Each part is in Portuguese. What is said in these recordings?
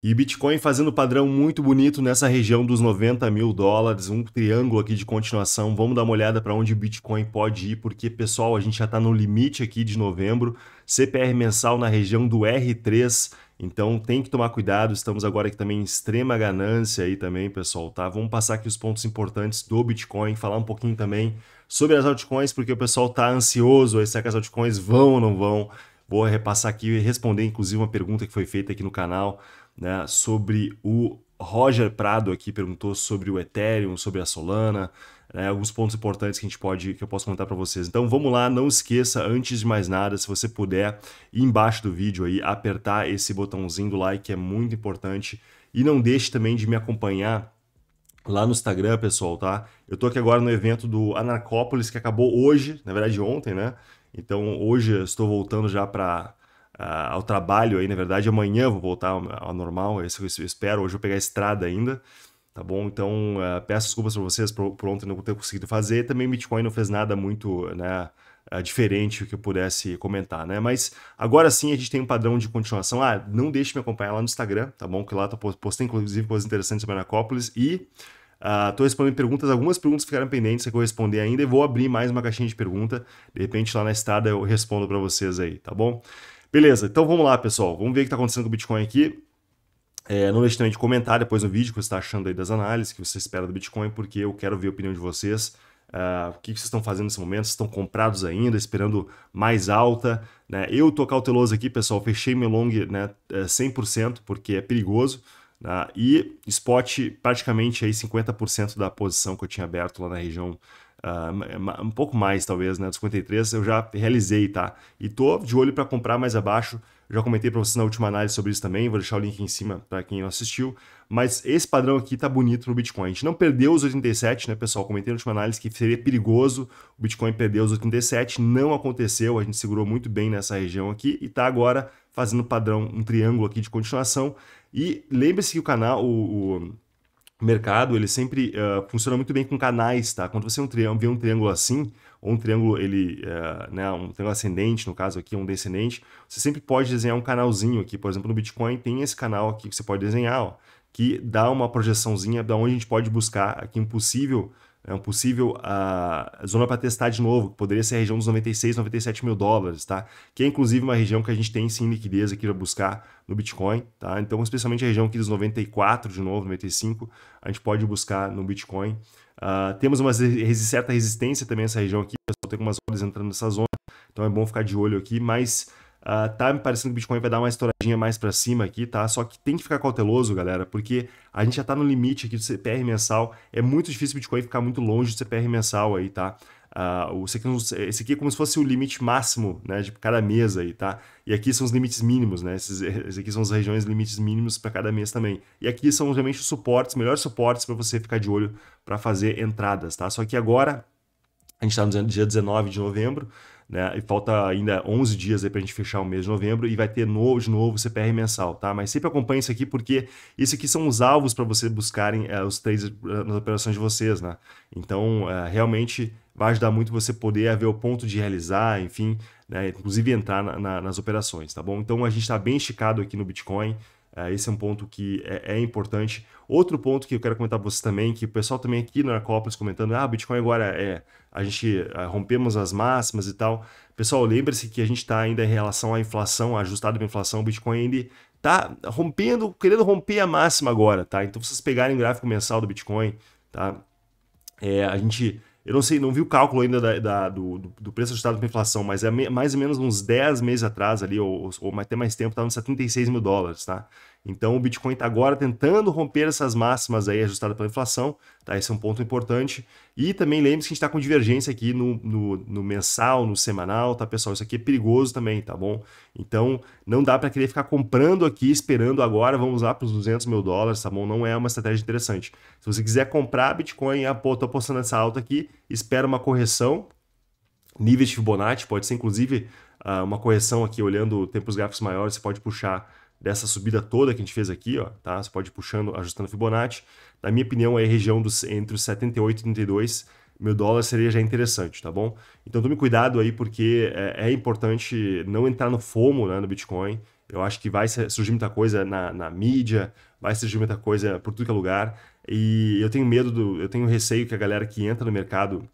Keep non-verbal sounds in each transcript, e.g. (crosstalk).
E Bitcoin fazendo padrão muito bonito nessa região dos 90 mil dólares, um triângulo aqui de continuação. Vamos dar uma olhada para onde Bitcoin pode ir, porque pessoal, a gente já está no limite aqui de novembro. CPR mensal na região do R3, então tem que tomar cuidado. Estamos agora aqui também em extrema ganância aí também, pessoal, tá? Vamos passar aqui os pontos importantes do Bitcoin, falar um pouquinho também sobre as altcoins, porque o pessoal está ansioso aí se é as altcoins vão ou não vão. Vou repassar aqui e responder inclusive uma pergunta que foi feita aqui no canal né, sobre o Roger Prado aqui perguntou sobre o Ethereum, sobre a Solana, né, alguns pontos importantes que a gente pode, que eu posso contar para vocês. Então vamos lá, não esqueça antes de mais nada, se você puder, embaixo do vídeo aí apertar esse botãozinho do like é muito importante e não deixe também de me acompanhar lá no Instagram, pessoal, tá? Eu tô aqui agora no evento do Anarcópolis que acabou hoje, na verdade ontem, né? Então hoje eu estou voltando já para uh, ao trabalho aí, na verdade. Amanhã eu vou voltar ao, normal, é isso eu espero. Hoje eu vou pegar a estrada ainda, tá bom? Então uh, peço desculpas para vocês por, por ontem não ter conseguido fazer. Também Bitcoin não fez nada muito, né? Eh, diferente que eu pudesse comentar, né? Mas agora sim a gente tem um padrão de continuação. Ah, não deixe me acompanhar lá no Instagram, tá bom? Que lá eu tá postei inclusive coisas interessantes sobre a Anacópolis e uh, tô respondendo perguntas. Algumas perguntas ficaram pendentes que eu responder ainda e vou abrir mais uma caixinha de pergunta. De repente lá na estrada eu respondo para vocês aí, tá bom? Beleza, então vamos lá, pessoal. Vamos ver o que está acontecendo com o Bitcoin aqui. É, não deixe também de comentar depois no vídeo o que você está achando aí das análises, que você espera do Bitcoin, porque eu quero ver a opinião de vocês. Uh, o que vocês estão fazendo nesse momento? Vocês estão comprados ainda, esperando mais alta? Né? Eu tô cauteloso aqui, pessoal. Fechei meu long né, 100%, é, porque é perigoso. Né? E spot praticamente aí 50% da posição que eu tinha aberto lá na região Uh, um pouco mais, talvez, né? Dos 53 eu já realizei, tá? E tô de olho para comprar mais abaixo. Já comentei para vocês na última análise sobre isso também. Vou deixar o link em cima para quem não assistiu. Mas esse padrão aqui tá bonito no Bitcoin. A gente não perdeu os 87, né, pessoal? Comentei na última análise que seria perigoso o Bitcoin perder os 87. Não aconteceu. A gente segurou muito bem nessa região aqui e tá agora fazendo padrão, um triângulo aqui de continuação. E lembre-se que o canal, o, o mercado, ele sempre uh, funciona muito bem com canais, tá? Quando você vê um triângulo assim, ou um triângulo, ele, uh, né, um triângulo ascendente, no caso aqui, um descendente, você sempre pode desenhar um canalzinho aqui. Por exemplo, no Bitcoin tem esse canal aqui que você pode desenhar, ó, que dá uma projeçãozinha da onde a gente pode buscar aqui um possível é um possível uh, zona para testar de novo, que poderia ser a região dos 96, 97 mil dólares, tá? Que é inclusive uma região que a gente tem sim liquidez aqui para buscar no Bitcoin, tá? Então, especialmente a região aqui dos 94 de novo, 95, a gente pode buscar no Bitcoin. Uh, temos uma certa resistência também nessa região aqui, pessoal tem algumas ordens entrando nessa zona, então é bom ficar de olho aqui, mas Uh, tá me parecendo que o Bitcoin vai dar uma estouradinha mais para cima aqui, tá? Só que tem que ficar cauteloso, galera, porque a gente já tá no limite aqui do CPR mensal. É muito difícil o Bitcoin ficar muito longe do CPR mensal aí, tá? Uh, esse, aqui, é como se fosse o limite máximo né, de cada mês aí, tá? E aqui são os limites mínimos, né? Esses, (laughs) esses aqui são as regiões limites mínimos para cada mês também. E aqui são realmente os suportes, melhores suportes para você ficar de olho para fazer entradas, tá? Só que agora, a gente está no dia 19 de novembro, né? E falta ainda 11 dias aí pra gente fechar o mês de novembro e vai ter novo de novo CPR mensal, tá? Mas sempre acompanhe isso aqui porque isso aqui são os alvos para vocês buscarem é, os três eh, nas operações de vocês, né? Então, é, realmente vai ajudar muito você poder ver o ponto de realizar, enfim, né? inclusive entrar na, na, nas operações, tá bom? Então, a gente está bem esticado aqui no Bitcoin, ah, esse é um ponto que é, é, importante. Outro ponto que eu quero comentar para vocês também, que o pessoal também aqui no Arcópolis comentando, ah, Bitcoin agora é, a gente ah, rompemos as máximas e tal. Pessoal, lembre-se que a gente está ainda em relação à inflação, ajustado para inflação, o Bitcoin ainda tá rompendo, querendo romper a máxima agora, tá? Então vocês pegarem o gráfico mensal do Bitcoin, tá? É, a gente, eu não sei, não vi o cálculo ainda da, da, do, do, preço ajustado para inflação, mas é mais ou menos uns 10 meses atrás ali, ou, ou até mais tempo, estava nos 76 mil dólares, tá? Então o Bitcoin está agora tentando romper essas máximas aí ajustadas pela inflação, tá? Esse é um ponto importante. E também lembre-se que a gente está com divergência aqui no, no, no, mensal, no semanal, tá, pessoal? Isso aqui é perigoso também, tá bom? Então não dá para querer ficar comprando aqui, esperando agora, vamos lá para os 200 mil dólares, tá bom? Não é uma estratégia interessante. Se você quiser comprar Bitcoin, ah, pô, tô apostando nessa alta aqui, espera uma correção, níveis de Fibonacci, pode ser inclusive ah, uma correção aqui, olhando tempos gráficos maiores, você pode puxar dessa subida toda que a gente fez aqui, ó, tá? Você pode ir puxando, ajustando Fibonacci. Na minha opinião, a região dos, entre os 78 e 32, mil dólares seria já interessante, tá bom? Então tome cuidado aí, porque é, é importante não entrar no FOMO né, no Bitcoin. Eu acho que vai surgir muita coisa na, na mídia, vai surgir muita coisa por tudo que é lugar. E eu tenho medo, do, eu tenho receio que a galera que entra no mercado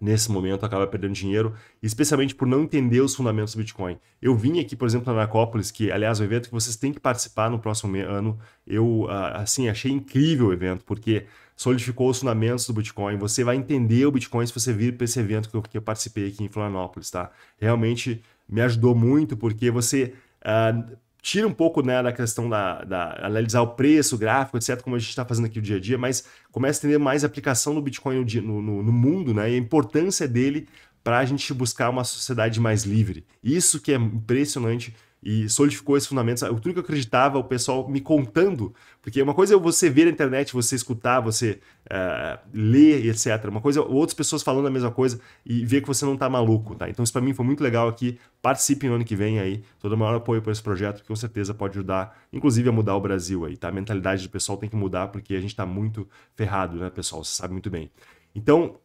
nesse momento acaba perdendo dinheiro, especialmente por não entender os fundamentos do Bitcoin. Eu vim aqui, por exemplo, na Anacópolis, que aliás é um evento que vocês têm que participar no próximo ano. Eu ah, assim achei incrível o evento porque solidificou os fundamentos do Bitcoin. Você vai entender o Bitcoin se você vir para esse evento que eu, que eu participei aqui em Florianópolis, tá? Realmente me ajudou muito porque você uh, tira um pouco né, da questão da, da, analisar o preço, o gráfico, etc., como a gente está fazendo aqui no dia a dia, mas começa a entender mais a aplicação do Bitcoin no, no, no mundo né, e a importância dele para a gente buscar uma sociedade mais livre. Isso que é impressionante e solidificou esses fundamentos. Ah, tudo que eu acreditava, o pessoal me contando, porque uma coisa é você ver na internet, você escutar, você uh, ler, etc. Uma coisa, é outras pessoas falando a mesma coisa e ver que você não está maluco, tá? Então isso para mim foi muito legal aqui. Participe no ano que vem aí. Todo o maior apoio para esse projeto, que com certeza pode ajudar, inclusive a mudar o Brasil aí, tá? A mentalidade do pessoal tem que mudar, porque a gente está muito ferrado, né, pessoal? Você sabe muito bem. Então,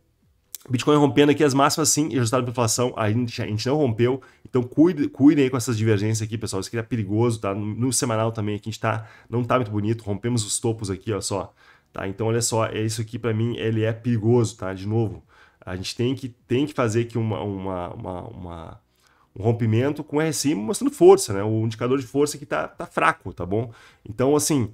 Bitcoin rompendo aqui as máximas, sim, ajustado pela inflação, a gente, a gente não rompeu, então cuide, cuidem aí com essas divergências aqui, pessoal. Isso aqui é perigoso, tá? No, no semanal também aqui a gente tá, não tá muito bonito, rompemos os topos aqui, olha só. Tá? Então olha só, é isso aqui para mim, ele é perigoso, tá? De novo, a gente tem que, tem que fazer aqui uma, uma, uma, uma um rompimento com RSI mostrando força, né? O indicador de força que tá, tá fraco, tá bom? Então, assim,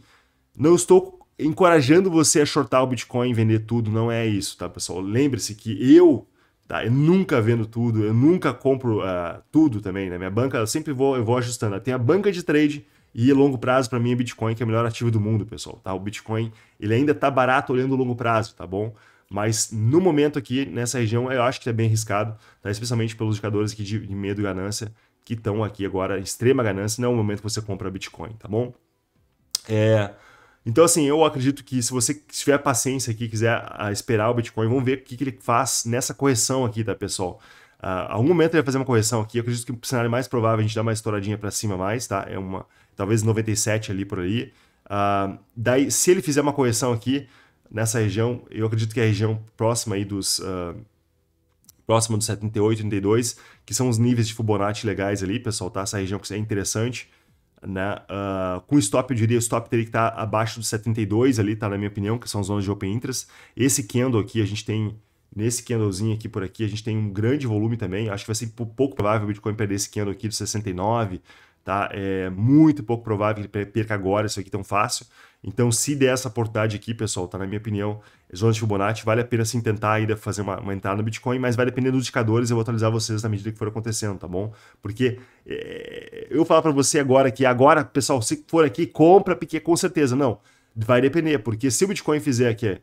não estou encorajando você a shortar o Bitcoin e vender tudo, não é isso, tá, pessoal? Lembre-se que eu Tá? Eu nunca vendo tudo, eu nunca compro uh, tudo também. né? minha banca, eu sempre vou, eu vou ajustando. Tem a banca de trade e longo prazo para mim é Bitcoin, que é o melhor ativo do mundo, pessoal. Tá? O Bitcoin ele ainda tá barato olhando o longo prazo, tá bom? Mas no momento aqui, nessa região, eu acho que é bem arriscado, tá? especialmente pelos indicadores aqui de, de medo e ganância, que estão aqui agora, extrema ganância, não é o momento que você compra Bitcoin, tá bom? É, então, assim, eu acredito que se você tiver paciência aqui, quiser ah, esperar o Bitcoin, vamos ver o que, ele faz nessa correção aqui, tá, pessoal? Uh, algum momento ele vai fazer uma correção aqui. Eu acredito que o cenário mais provável é a gente dá uma estouradinha para cima mais, tá? É uma, talvez 97 ali por aí. Uh, daí, se ele fizer uma correção aqui nessa região, eu acredito que é a região próxima aí dos uh, próxima dos 78, 82, que são os níveis de Fibonacci legais ali, pessoal, tá? Essa região que é interessante né? Uh, com stop, eu diria, o stop teria que estar tá abaixo dos 72 ali, tá? Na minha opinião, que são zonas de open interest. Esse candle aqui, a gente tem, nesse candlezinho aqui por aqui, a gente tem um grande volume também. Acho que vai ser pouco provável o Bitcoin perder esse candle aqui dos 69, tá? É muito pouco provável que ele perca agora isso aqui tão fácil. Então, se der essa portagem aqui, pessoal, tá na minha opinião, zona de Fibonacci, vale a pena sim tentar ainda fazer uma, uma entrada no Bitcoin, mas vai depender dos indicadores, eu vou atualizar vocês na medida que for acontecendo, tá bom? Porque é, eu falar para você agora que agora, pessoal, se for aqui, compra, porque com certeza, não, vai depender, porque se o Bitcoin fizer aqui,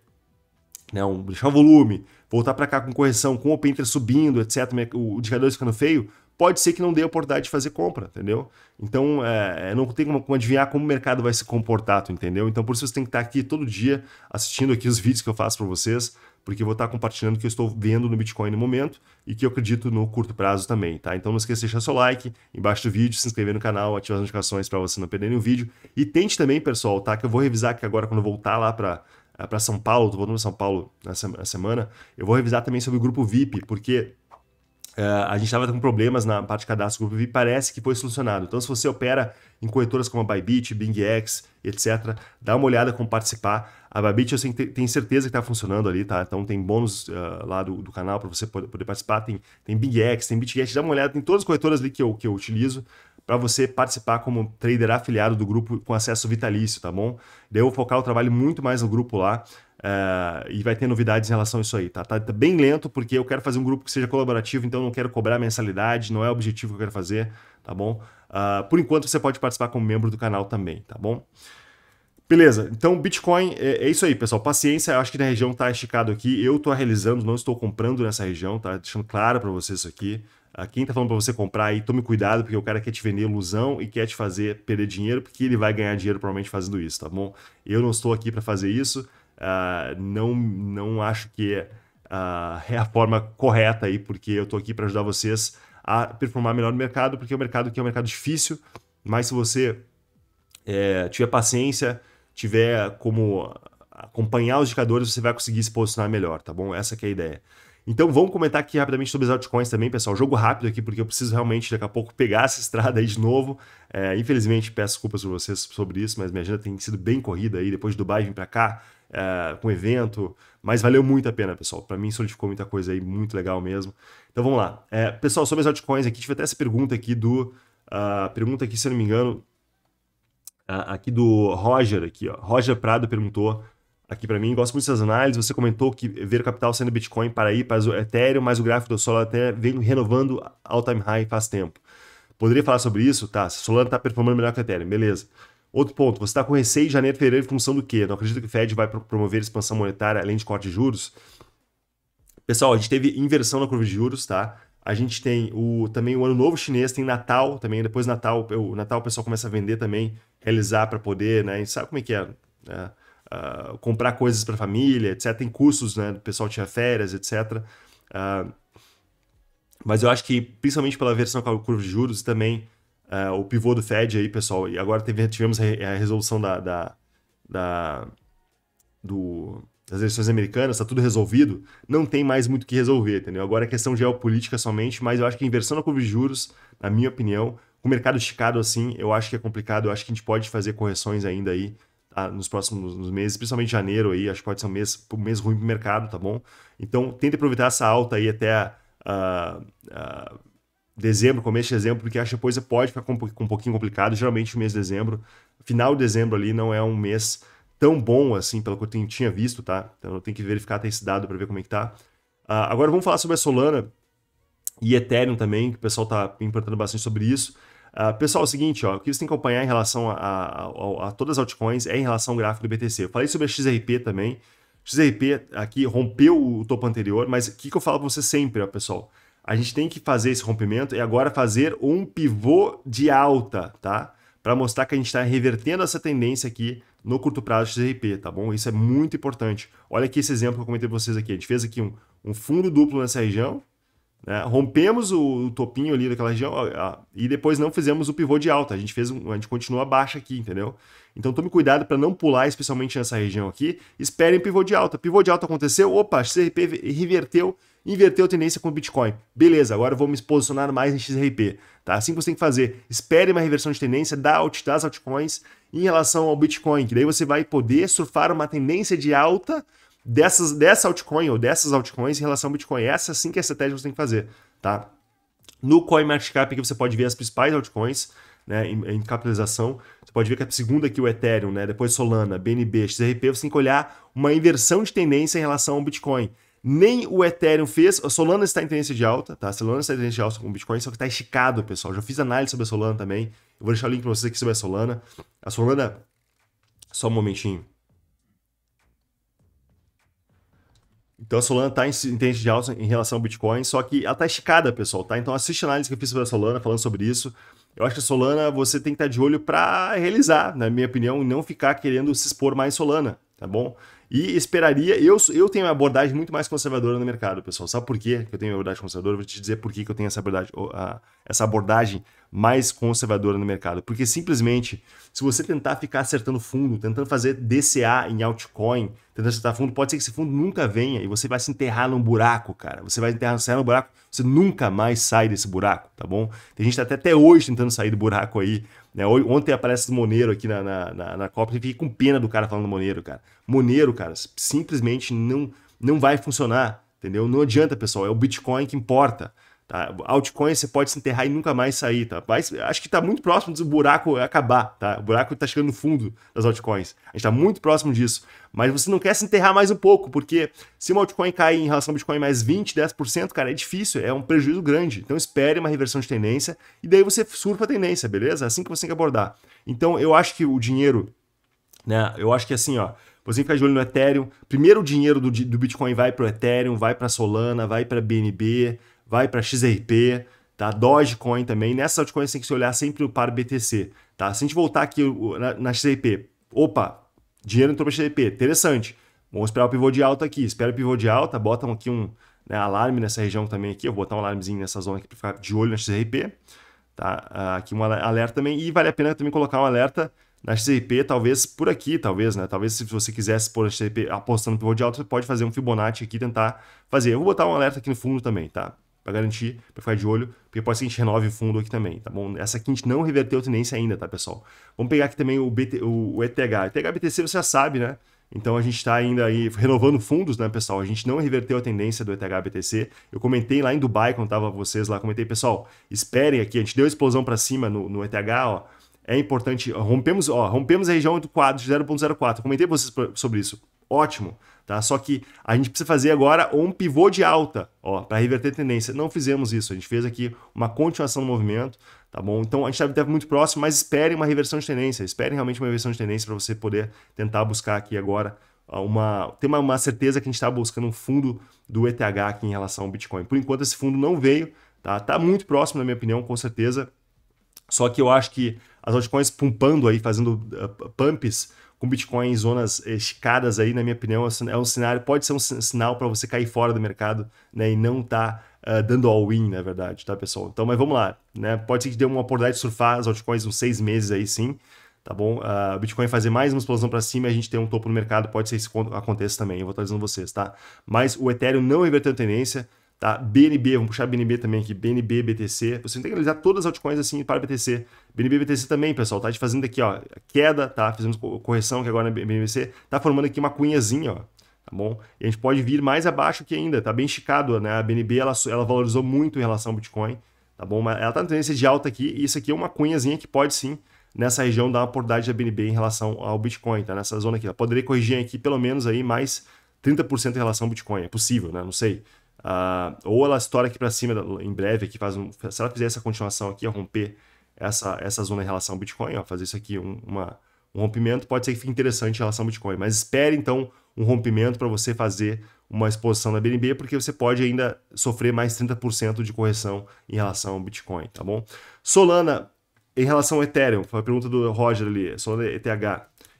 né, um, deixar o volume, voltar para cá com correção, com o open subindo, etc, o indicador ficando feio, pode ser que não dê a oportunidade de fazer compra, entendeu? Então, é, é não tem como, adivinhar como o mercado vai se comportar, entendeu? Então, por isso você tem que estar aqui todo dia assistindo aqui os vídeos que eu faço para vocês, porque eu vou estar compartilhando o que eu estou vendo no Bitcoin no momento e que eu acredito no curto prazo também, tá? Então, não esqueça de deixar seu like embaixo do vídeo, se inscrever no canal, ativar as notificações para você não perder nenhum vídeo. E tente também, pessoal, tá? Que eu vou revisar aqui agora quando eu voltar lá para para São Paulo, estou voltando para São Paulo nessa semana, eu vou revisar também sobre o grupo VIP, porque Uh, a gente estava com problemas na parte de cadastro do Grupo parece que foi solucionado. Então, se você opera em corretoras como a Bybit, BingX, etc., dá uma olhada como participar. A Bybit eu tenho certeza que está funcionando ali, tá? Então tem bônus uh, lá do, do canal para você poder, poder, participar. Tem, tem BingX, tem BitGet, dá uma olhada, tem todas as corretoras ali que eu, que eu utilizo para você participar como trader afiliado do grupo com acesso vitalício, tá bom? Daí eu vou focar o trabalho muito mais no grupo lá. Uh, e vai ter novidades em relação a isso aí, tá? tá? tá? bem lento, porque eu quero fazer um grupo que seja colaborativo, então não quero cobrar mensalidade, não é o objetivo que eu quero fazer, tá bom? Uh, por enquanto, você pode participar como membro do canal também, tá bom? Beleza, então Bitcoin é, é isso aí, pessoal. Paciência, eu acho que na região tá esticado aqui. Eu tô realizando, não estou comprando nessa região, tá? Deixando claro para você isso aqui. Uh, quem tá falando para você comprar aí, tome cuidado, porque o cara quer te vender ilusão e quer te fazer perder dinheiro, porque ele vai ganhar dinheiro provavelmente fazendo isso, tá bom? Eu não estou aqui para fazer isso. Uh, não, não acho que uh, é a forma correta aí, porque eu estou aqui para ajudar vocês a performar melhor no mercado, porque o é mercado que é um mercado difícil, mas se você é, tiver paciência, tiver como acompanhar os indicadores, você vai conseguir se posicionar melhor, tá bom? Essa é a ideia. Então vamos comentar aqui rapidamente sobre as altcoins também, pessoal. Jogo rápido aqui, porque eu preciso realmente daqui a pouco pegar essa estrada aí de novo. É, infelizmente, peço desculpas por vocês sobre isso, mas minha agenda tem sido bem corrida aí. Depois de Dubai vim para cá, é, com evento. Mas valeu muito a pena, pessoal. Para mim solidificou muita coisa aí, muito legal mesmo. Então vamos lá. É, pessoal, sobre as altcoins aqui, tive até essa pergunta aqui do. Uh, pergunta aqui, se eu não me engano, uh, aqui do Roger, aqui, ó. Roger Prado perguntou aqui para mim. Gosto muito dessas análises. Você comentou que ver o capital saindo do Bitcoin para ir para o Ethereum, mas o gráfico do Solana até vem renovando all-time high faz tempo. Poderia falar sobre isso? Tá, Solana está performando melhor que o Ethereum, beleza. Outro ponto, você está com receio em janeiro, fevereiro em função do quê? Não acredito que o Fed vai promover expansão monetária além de corte de juros? Pessoal, a gente teve inversão na curva de juros, tá? A gente tem o, também o Ano Novo Chinês, tem Natal também, depois Natal, o Natal o pessoal começa a vender também, realizar para poder, né? E sabe como é que é? Uh, comprar coisas para a família, etc. Tem custos, né? O pessoal tinha férias, etc. Uh, ah, mas eu acho que, principalmente pela versão com a curva de juros e também uh, o pivô do Fed aí, pessoal. E agora teve, tivemos a, resolução da, da, da do, das eleições americanas, está tudo resolvido. Não tem mais muito o que resolver, entendeu? Agora é questão geopolítica somente, mas eu acho que a inversão na curva de juros, na minha opinião, com o mercado esticado assim, eu acho que é complicado. Eu acho que a gente pode fazer correções ainda aí tá? nos próximos nos meses, principalmente janeiro aí. Acho que pode ser um mês, um mês ruim para o mercado, tá bom? Então, tenta aproveitar essa alta aí até a dezembro, começo de dezembro, porque acho que a coisa pode ficar com, com um pouquinho complicado. Geralmente o mês de dezembro, final de dezembro ali não é um mês tão bom assim, pelo que eu tinha visto, tá? Então eu tenho que verificar até esse dado para ver como é que tá. Uh, agora vamos falar sobre a Solana e Ethereum também, que o pessoal tá importando bastante sobre isso. Uh, pessoal, é o seguinte, ó, o que você tem que acompanhar em relação a, a, a, a, todas as altcoins é em relação ao gráfico do BTC. Eu falei sobre a XRP também. XRP aqui rompeu o topo anterior, mas o que, que eu falo para você sempre, ó, pessoal? a gente tem que fazer esse rompimento e agora fazer um pivô de alta, tá? Para mostrar que a gente está revertendo essa tendência aqui no curto prazo XRP, tá bom? Isso é muito importante. Olha aqui esse exemplo que eu comentei para vocês aqui. A gente fez aqui um, um fundo duplo nessa região, né? rompemos o, o, topinho ali daquela região ó, ó, e depois não fizemos o pivô de alta. A gente fez um, a gente continua abaixo aqui, entendeu? Então tome cuidado para não pular, especialmente nessa região aqui. esperem pivô de alta. Pivô de alta aconteceu, opa, XRP reverteu, inverteu a tendência com o Bitcoin. Beleza, agora eu vou me posicionar mais em XRP. Tá? Assim que você tem que fazer. Espere uma reversão de tendência da alt, das altcoins em relação ao Bitcoin, que daí você vai poder surfar uma tendência de alta dessas, dessa altcoin ou dessas altcoins em relação ao Bitcoin. Essa sim que é a estratégia que você tem que fazer, tá? No CoinMarketCap aqui você pode ver as principais altcoins né, em, em capitalização. Você pode ver que a segunda aqui, o Ethereum, né? depois Solana, BNB, XRP, você tem que olhar uma inversão de tendência em relação ao Bitcoin. Nem o Ethereum fez, a Solana está em tendência de alta, tá? A Solana está em tendência de alta com o Bitcoin, só que está esticado, pessoal. Já fiz análise sobre a Solana também. Eu vou deixar o link para vocês aqui sobre a Solana. A Solana. Só um momentinho. Então a Solana está em tendência de alta em relação ao Bitcoin, só que ela está esticada, pessoal, tá? Então assiste a análise que eu fiz sobre a Solana falando sobre isso. Eu acho que a Solana você tem que estar de olho para realizar, na minha opinião, e não ficar querendo se expor mais Solana tá bom? E esperaria, eu, eu tenho uma abordagem muito mais conservadora no mercado, pessoal. Sabe por quê que eu tenho uma abordagem conservadora? vou te dizer por que, eu tenho essa abordagem, essa abordagem mais conservadora no mercado. Porque simplesmente, se você tentar ficar acertando fundo, tentando fazer DCA em altcoin, tentando acertar fundo, pode ser que esse fundo nunca venha e você vai se enterrar num buraco, cara. Você vai enterrar sair num buraco, você nunca mais sai desse buraco, tá bom? Tem gente tá até, até hoje tentando sair do buraco aí né? Ontem aparece Moneiro aqui na, na, na, na Copa e fiquei com pena do cara falando do Moneiro, cara. Moneiro, cara, simplesmente não, não vai funcionar, entendeu? Não adianta, pessoal. É o Bitcoin que importa. Tá? Altcoin você pode se enterrar e nunca mais sair, tá? Mas acho que está muito próximo do buraco acabar, tá? O buraco está chegando no fundo das altcoins. A gente está muito próximo disso. Mas você não quer se enterrar mais um pouco, porque se uma altcoin cair em relação ao Bitcoin mais 20, 10%, cara, é difícil, é um prejuízo grande. Então espere uma reversão de tendência e daí você surfa a tendência, beleza? É assim que você tem que abordar. Então eu acho que o dinheiro, né? Eu acho que assim, ó, você fica de olho no Ethereum. Primeiro o dinheiro do, do Bitcoin vai para o Ethereum, vai para Solana, vai para BNB, vai para XRP, tá? Dogecoin também. Nessas altcoins tem que se olhar sempre para o BTC, tá? Se a gente voltar aqui na, XRP, opa, dinheiro entrou para XRP, interessante. Vamos esperar o pivô de alta aqui. Espera o pivô de alta, botam aqui um né, alarme nessa região também aqui. Eu vou botar um alarmezinho nessa zona aqui para ficar de olho na XRP. Tá? Ah, aqui um alerta também. E vale a pena também colocar um alerta na XRP, talvez por aqui, talvez, né? Talvez se você quisesse pôr a XRP apostando no pivô de alta, você pode fazer um Fibonacci aqui tentar fazer. Eu vou botar um alerta aqui no fundo também, tá? para garantir, para ficar de olho, porque pode ser que a gente renove o fundo aqui também, tá bom? Essa aqui a gente não reverteu a tendência ainda, tá, pessoal? Vamos pegar aqui também o, BT, o ETH. ETH BTC você já sabe, né? Então a gente está ainda aí renovando fundos, né, pessoal? A gente não reverteu a tendência do ETH BTC. Eu comentei lá em Dubai, quando tava vocês lá, comentei, pessoal, esperem aqui, a gente deu explosão para cima no, no ETH, ó. É importante, ó, rompemos, ó, rompemos a região do quadro de 0.04. Comentei vocês sobre isso ótimo, tá? Só que a gente precisa fazer agora um pivô de alta, ó, para reverter tendência. Não fizemos isso, a gente fez aqui uma continuação do movimento, tá bom? Então a gente deve tá muito próximo, mas esperem uma reversão de tendência, esperem realmente uma reversão de tendência para você poder tentar buscar aqui agora uma ter uma, uma certeza que a gente está buscando um fundo do ETH aqui em relação ao Bitcoin. Por enquanto esse fundo não veio, tá? Tá muito próximo na minha opinião, com certeza. Só que eu acho que as altcoins pumpando aí, fazendo uh, pumps com Bitcoin em zonas eh, esticadas aí, na minha opinião, é um é cenário, pode ser um sinal para você cair fora do mercado, né, e não tá uh, dando all-in, na verdade, tá, pessoal? Então, mas vamos lá, né, pode ser que dê uma oportunidade de surfar as altcoins uns seis meses aí, sim, tá bom? uh, Bitcoin fazer mais uma explosão para cima e a gente ter um topo no mercado, pode ser que isso aconteça também, eu vou estar dizendo vocês, tá? Mas o Ethereum não inverteu tendência, Tá? BNB, vamos puxar BNB também aqui, BNB, BTC. Você tem que analisar todas as altcoins assim para BTC. BNB, BTC também, pessoal, tá? A gente fazendo aqui, ó, queda, tá? Fizemos correção que agora na BNBC, tá formando aqui uma cunhazinha, ó. Tá bom? E a gente pode vir mais abaixo que ainda, tá bem esticado, né? A BNB ela, ela valorizou muito em relação ao Bitcoin, tá bom? Mas ela tá na tendência de alta aqui, e isso aqui é uma cunhazinha que pode sim nessa região dar uma oportunidade da BNB em relação ao Bitcoin, tá? Nessa zona aqui, ela Poderia corrigir aqui pelo menos aí mais 30% em relação ao Bitcoin, é possível, né? Não sei. Uh, ou ela estoura aqui para cima em breve, aqui faz um, se ela fizer essa continuação aqui, romper essa, essa zona em relação ao Bitcoin, ó, fazer isso aqui um, uma, um rompimento, pode ser que fique interessante em relação ao Bitcoin. Mas espere então um rompimento para você fazer uma exposição na BNB, porque você pode ainda sofrer mais 30% de correção em relação ao Bitcoin, tá bom? Solana, em relação ao Ethereum, foi a pergunta do Roger ali, Solana ETH.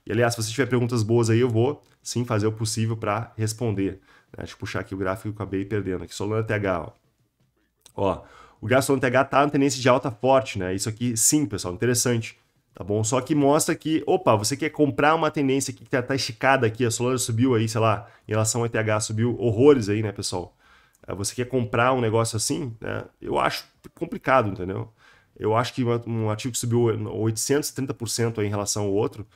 E aliás, se você tiver perguntas boas aí, eu vou sim fazer o possível para responder. Né? Deixa eu puxar aqui o gráfico que eu acabei perdendo aqui. Solana TH, ó. ó o gráfico Solana TH tá na tendência de alta forte, né? Isso aqui, sim, pessoal, interessante. Tá bom? Só que mostra que, opa, você quer comprar uma tendência que está tá esticada aqui, a Solana subiu aí, sei lá, em relação ao ETH, subiu horrores aí, né, pessoal? É, você quer comprar um negócio assim, né? Eu acho complicado, entendeu? Eu acho que um ativo que subiu 830% em relação ao outro,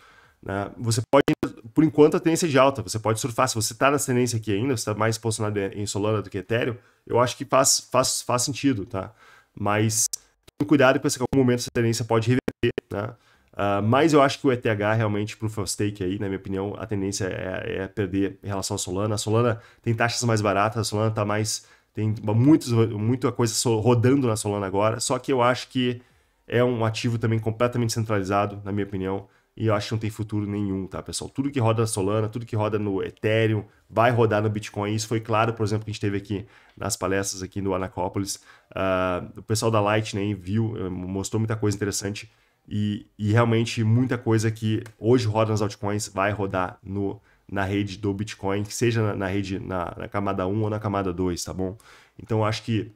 né? Você pode, por enquanto, a tendência é de alta, você pode surfar. Se você está na tendência aqui ainda, você está mais posicionado em Solana do que Ethereum, eu acho que faz, faz, faz sentido, tá? Mas cuidado com esse que em algum momento essa tendência pode reverter, né? Uh, mas eu acho que o ETH realmente para o stake aí, na minha opinião, a tendência é, é, perder em relação à Solana. A Solana tem taxas mais baratas, a Solana tá mais tem muitos, muita coisa rodando na Solana agora. Só que eu acho que é um ativo também completamente centralizado, na minha opinião e eu acho que não tem futuro nenhum, tá, pessoal? Tudo que roda na Solana, tudo que roda no Ethereum, vai rodar no Bitcoin. Isso foi claro, por exemplo, que a gente teve aqui nas palestras aqui no Anacópolis. Uh, o pessoal da Lightning viu, eh, mostrou muita coisa interessante e, e, realmente muita coisa que hoje roda nas altcoins vai rodar no na rede do Bitcoin, seja na, na rede na, na, camada 1 ou na camada 2, tá bom? Então eu acho que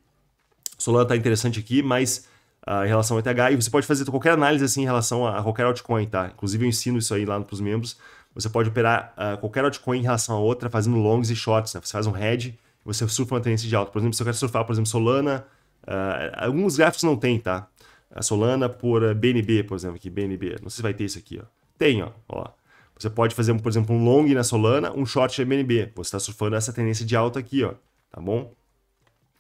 Solana tá interessante aqui, mas ah, em relação ao ETH. E você pode fazer qualquer análise assim em relação a, qualquer altcoin, tá? Inclusive eu ensino isso aí lá para os membros. Você pode operar uh, qualquer altcoin em relação a outra fazendo longs e shorts, né? Você faz um e você surfa uma tendência de alta. Por exemplo, se eu quero surfar, por exemplo, Solana, uh, alguns gráficos não tem, tá? A Solana por BNB, por exemplo, aqui, BNB. Não sei se vai ter isso aqui, ó. Tem, ó. ó. Você pode fazer, por exemplo, um long na Solana, um short na BNB. Você está surfando essa tendência de alta aqui, ó. Tá bom?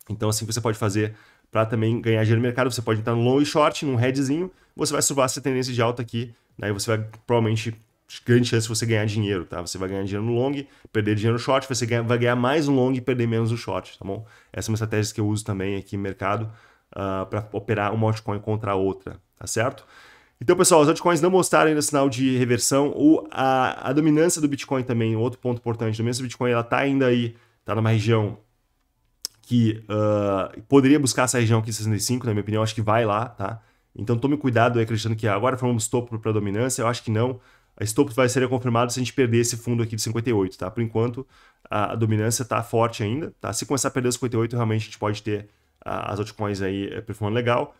Então, assim, você pode fazer para também ganhar dinheiro no mercado. Você pode entrar no long e short, num headzinho, você vai subir essa tendência de alta aqui, daí né? você vai provavelmente grande chance de você ganhar dinheiro, tá? Você vai ganhar dinheiro no long, perder dinheiro no short, você vai ganhar mais no long e perder menos no short, tá bom? Essa é uma estratégia que eu uso também aqui no mercado uh, ah, para operar uma altcoin contra a outra, tá certo? Então, pessoal, as altcoins não mostraram ainda sinal de reversão. ou a, a dominância do Bitcoin também, outro ponto importante, a dominância do Bitcoin ela tá ainda aí, tá numa região que uh, poderia buscar essa região aqui 65, na minha opinião, acho que vai lá, tá? Então tome cuidado aí acreditando que agora formamos topo para dominância, eu acho que não. A topo vai ser confirmado se a gente perder esse fundo aqui de 58, tá? Por enquanto, a, dominância está forte ainda, tá? Se começar a perder os 58, realmente a gente pode ter as altcoins aí eh, performando legal.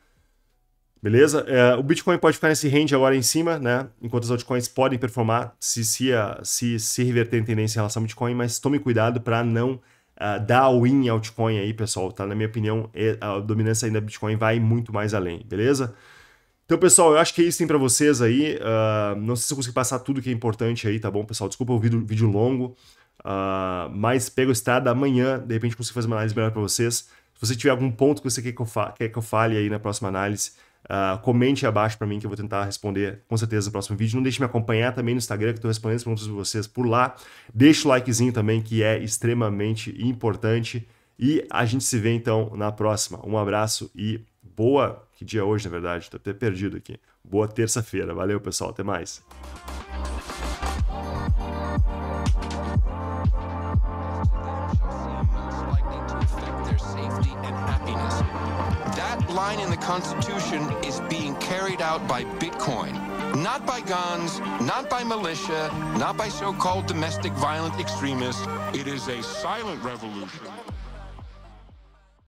Beleza? É, o Bitcoin pode ficar nesse range agora em cima, né? Enquanto as altcoins podem performar se se, se, se reverter em tendência em relação ao Bitcoin, mas tome cuidado para não da ah, dá em altcoin aí, pessoal, tá? Na minha opinião, é, a dominância ainda Bitcoin vai muito mais além, beleza? Então, pessoal, eu acho que é isso tem para vocês aí. Uh, não sei se eu consegui passar tudo que é importante aí, tá bom, pessoal? Desculpa o vídeo, vídeo longo, uh, mas pega o estado amanhã, de repente consigo fazer uma análise melhor para vocês. Se você tiver algum ponto que você quer que eu, fa quer que eu fale aí na próxima análise, Uh, comente abaixo para mim que eu vou tentar responder com certeza no próximo vídeo. Não deixe de me acompanhar também no Instagram, que estou respondendo as perguntas de vocês por lá. Deixe o likezinho também, que é extremamente importante. E a gente se vê então na próxima. Um abraço e boa. Que dia é hoje, na verdade? Estou até perdido aqui. Boa terça-feira. Valeu, pessoal. Até mais. line in the Constitution is being carried out by Bitcoin, not by guns, not by militia, not by so-called domestic violent extremists. It is a silent revolution.